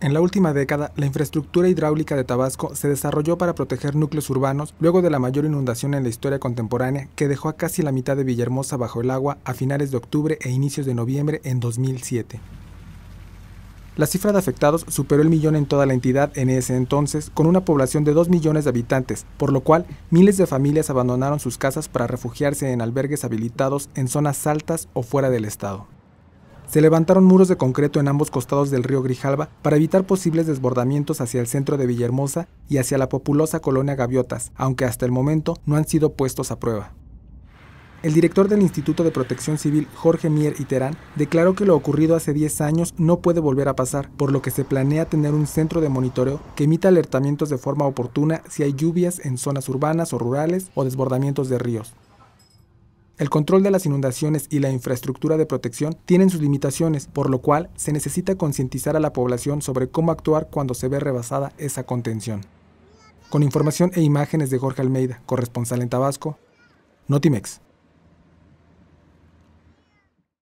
En la última década, la infraestructura hidráulica de Tabasco se desarrolló para proteger núcleos urbanos luego de la mayor inundación en la historia contemporánea que dejó a casi la mitad de Villahermosa bajo el agua a finales de octubre e inicios de noviembre en 2007. La cifra de afectados superó el millón en toda la entidad en ese entonces, con una población de 2 millones de habitantes, por lo cual miles de familias abandonaron sus casas para refugiarse en albergues habilitados en zonas altas o fuera del estado. Se levantaron muros de concreto en ambos costados del río Grijalva para evitar posibles desbordamientos hacia el centro de Villahermosa y hacia la populosa colonia Gaviotas, aunque hasta el momento no han sido puestos a prueba. El director del Instituto de Protección Civil, Jorge Mier y Terán, declaró que lo ocurrido hace 10 años no puede volver a pasar, por lo que se planea tener un centro de monitoreo que emita alertamientos de forma oportuna si hay lluvias en zonas urbanas o rurales o desbordamientos de ríos. El control de las inundaciones y la infraestructura de protección tienen sus limitaciones, por lo cual se necesita concientizar a la población sobre cómo actuar cuando se ve rebasada esa contención. Con información e imágenes de Jorge Almeida, corresponsal en Tabasco, Notimex.